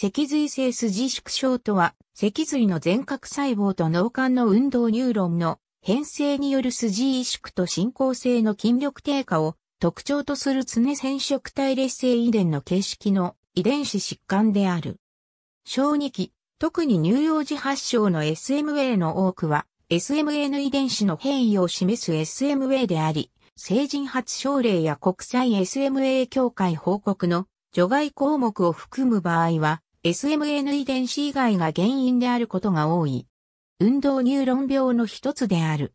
脊髄性筋縮症とは、脊髄の全角細胞と脳幹の運動ニューロンの変性による筋萎縮と進行性の筋力低下を特徴とする常染色体劣性遺伝の形式の遺伝子疾患である。小児期、特に乳幼児発症の SMA の多くは、SMN 遺伝子の変異を示す SMA であり、成人発症例や国際 SMA 協会報告の除外項目を含む場合は、SMN 遺伝子以外が原因であることが多い。運動ニューロン病の一つである。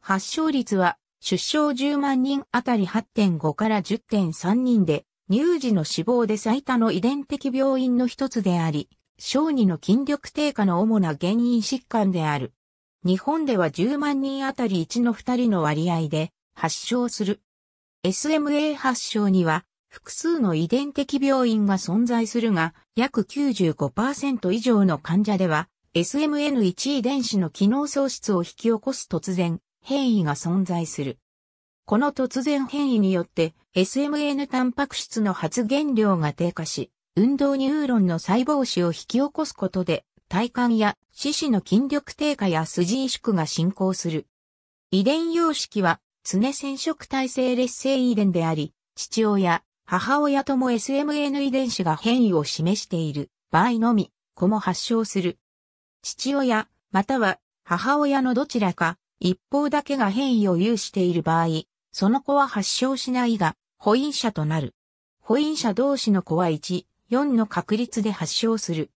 発症率は出生10万人あたり8.5から10.3人で、乳児の死亡で最多の遺伝的病院の一つであり、小児の筋力低下の主な原因疾患である。日本では10万人あたり1の2人の割合で発症する。SMA 発症には複数の遺伝的病院が存在するが、約95%以上の患者では、SMN1 遺伝子の機能喪失を引き起こす突然変異が存在する。この突然変異によって SMN タンパク質の発現量が低下し、運動ニューロンの細胞死を引き起こすことで、体幹や四肢の筋力低下や筋萎縮が進行する。遺伝様式は、常染色体性劣性遺伝であり、父親、母親とも SMN 遺伝子が変異を示している場合のみ、子も発症する。父親、または母親のどちらか、一方だけが変異を有している場合、その子は発症しないが、保因者となる。保因者同士の子は1、4の確率で発症する。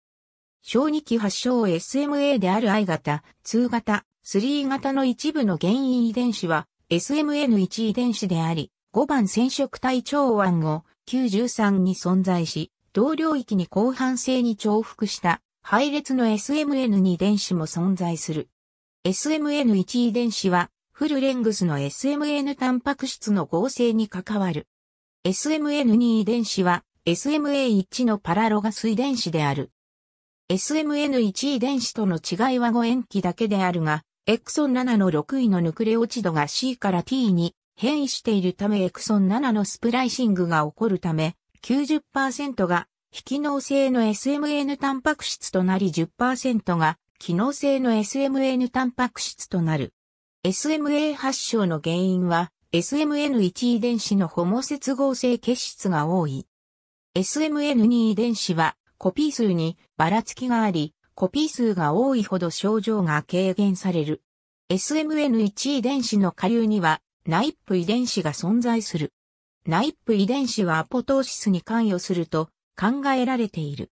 小児期発症 SMA である I 型、2型、3型の一部の原因遺伝子は SMN1 遺伝子であり、5番染色体長腕を93に存在し、同領域に広範性に重複した配列の SMN2 電子も存在する。SMN1 遺伝子はフルレングスの SMN タンパク質の合成に関わる。SMN2 遺伝子は SMA1 のパラロガス遺伝子である。SMN1 遺伝子との違いは5塩基だけであるが、エクソン7の6位のヌクレオチドが C から T に変異しているためエクソン7のスプライシングが起こるため、90%が非機能性の SMN タンパク質となり10%が機能性の SMN タンパク質となる。SMA 発症の原因は SMN1 遺伝子のホモ接合性結質が多い。SMN2 遺伝子はコピー数にばらつきがあり、コピー数が多いほど症状が軽減される。SMN1 遺伝子の下流にはナイップ遺伝子が存在する。ナイップ遺伝子はアポトーシスに関与すると考えられている。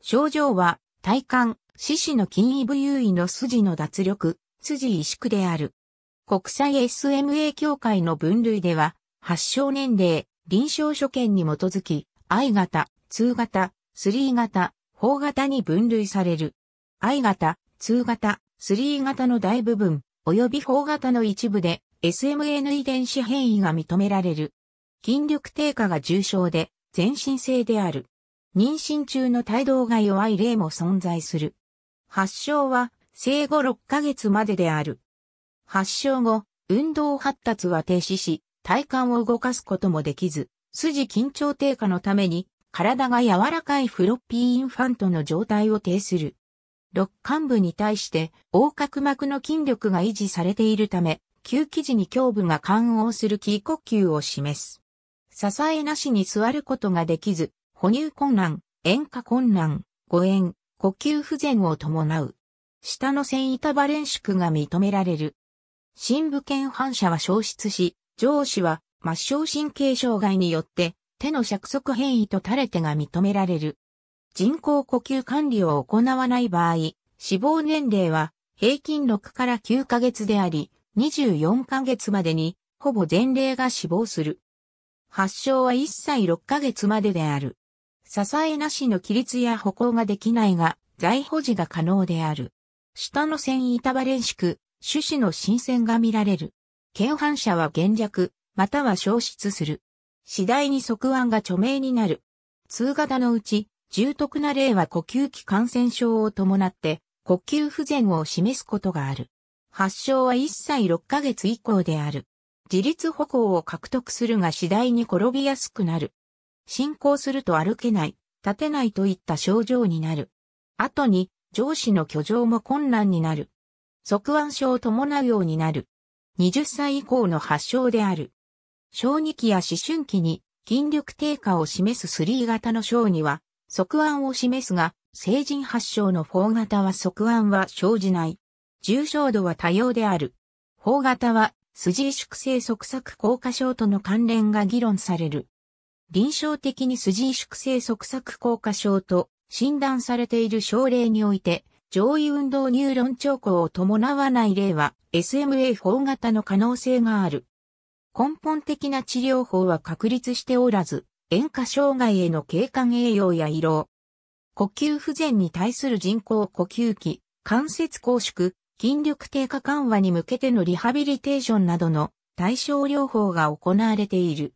症状は体幹、四肢の筋位部優位の筋の脱力、筋萎縮である。国際 SMA 協会の分類では、発症年齢、臨床所見に基づき、I 型、2型、3型、4型に分類される。I 型、2型、3型の大部分、及び4型の一部で、SMN 遺伝子変異が認められる。筋力低下が重症で、全身性である。妊娠中の胎動が弱い例も存在する。発症は生後6ヶ月までである。発症後、運動発達は停止し、体幹を動かすこともできず、筋緊張低下のために、体が柔らかいフロッピーインファントの状態を呈する。肋間部に対して、横隔膜の筋力が維持されているため、吸気時に胸部が感応するキー呼吸を示す。支えなしに座ることができず、哺乳困難、塩化困難、誤嚥、呼吸不全を伴う。下の線板バレン縮が認められる。深部腱反射は消失し、上肢は末梢神経障害によって手の尺足変異と垂れてが認められる。人工呼吸管理を行わない場合、死亡年齢は平均6から9ヶ月であり、24ヶ月までに、ほぼ全例が死亡する。発症は1歳6ヶ月までである。支えなしの起立や歩行ができないが、在保持が可能である。下の線板バレンシク、種子の新鮮が見られる。検反射は減弱、または消失する。次第に側腕が著名になる。通型のうち、重篤な例は呼吸器感染症を伴って、呼吸不全を示すことがある。発症は1歳6ヶ月以降である。自立歩行を獲得するが次第に転びやすくなる。進行すると歩けない、立てないといった症状になる。後に上司の居上も困難になる。側腕症を伴うようになる。20歳以降の発症である。小児期や思春期に筋力低下を示す3型の小児は側腕を示すが、成人発症の4型は側腕は生じない。重症度は多様である。方型は、筋萎縮性側索硬化症との関連が議論される。臨床的に筋萎縮性側索硬化症と診断されている症例において、上位運動ニューロン兆候を伴わない例は SMA 方型の可能性がある。根本的な治療法は確立しておらず、塩化障害への経管栄養や胃ろ呼吸不全に対する人工呼吸器、関節拘縮、筋力低下緩和に向けてのリハビリテーションなどの対症療法が行われている。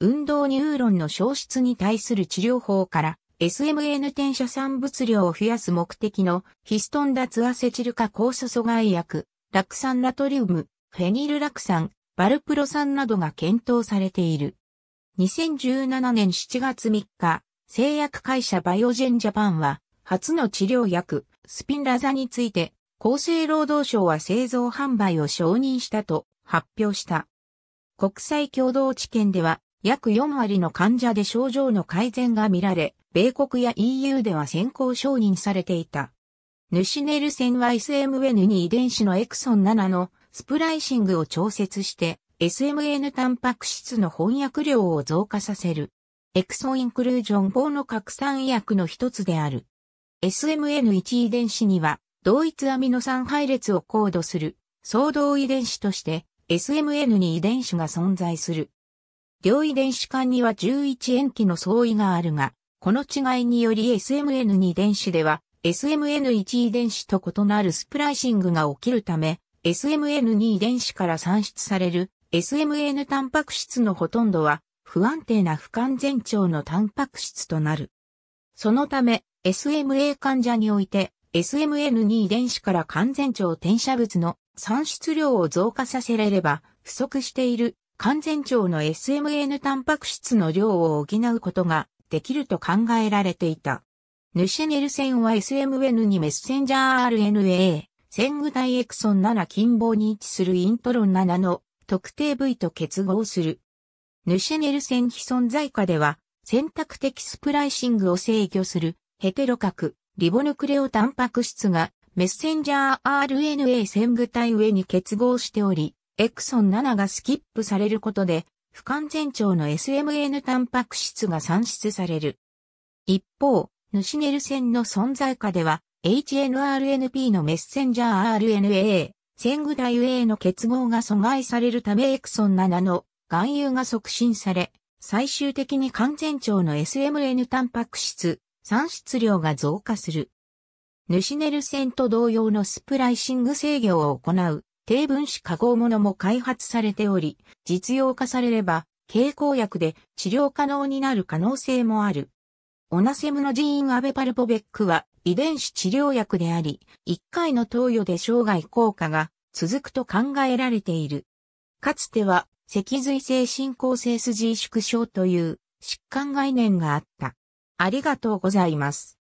運動ニューロンの消失に対する治療法から SMN 転写産物量を増やす目的のヒストン脱アセチル化酵素阻害薬、ラクサンナトリウム、フェニルラクサン、バルプロ酸などが検討されている。2017年7月3日、製薬会社バイオジェンジャパンは、初の治療薬、スピンラザについて、厚生労働省は製造販売を承認したと発表した。国際共同治験では約4割の患者で症状の改善が見られ、米国や EU では先行承認されていた。ヌシネルセンは SMN2 遺伝子のエクソン7のスプライシングを調節して SMN タンパク質の翻訳量を増加させる。エクソンインクルージョン法の拡散薬の一つである。SMN1 遺伝子には同一アミノ酸配列をコードする相同遺伝子として SMN に遺伝子が存在する。両遺伝子間には11塩基の相違があるが、この違いにより SMN2 遺伝子では SMN1 遺伝子と異なるスプライシングが起きるため、SMN2 遺伝子から算出される SMN タンパク質のほとんどは不安定な不完全腸のタンパク質となる。そのため、SMA 患者において SMN2 遺伝子から完全腸転写物の産出量を増加させられれば、不足している完全腸の SMN タンパク質の量を補うことができると考えられていた。ヌシェネルセンは SMN2 メッセンジャー RNA、セグ・ダ体エクソン7近傍に位置するイントロン7の特定部位と結合する。ヌシェネルセン非存在下では、選択的スプライシングを制御するヘテロ核リボヌクレオタンパク質がメッセンジャー RNA 線具体上に結合しており、エクソン7がスキップされることで、不完全長の SMN タンパク質が産出される。一方、ヌシネル線の存在下では、HNRNP のメッセンジャー RNA、線具体 A の結合が阻害されるためエクソン7の含有が促進され、最終的に完全長の SMN タンパク質、産出量が増加する。ヌシネル線と同様のスプライシング制御を行う低分子化合物も開発されており、実用化されれば、経口薬で治療可能になる可能性もある。オナセムのジーンアベパルポベックは遺伝子治療薬であり、1回の投与で生涯効果が続くと考えられている。かつては脊髄性進行性筋萎縮症という疾患概念があった。ありがとうございます。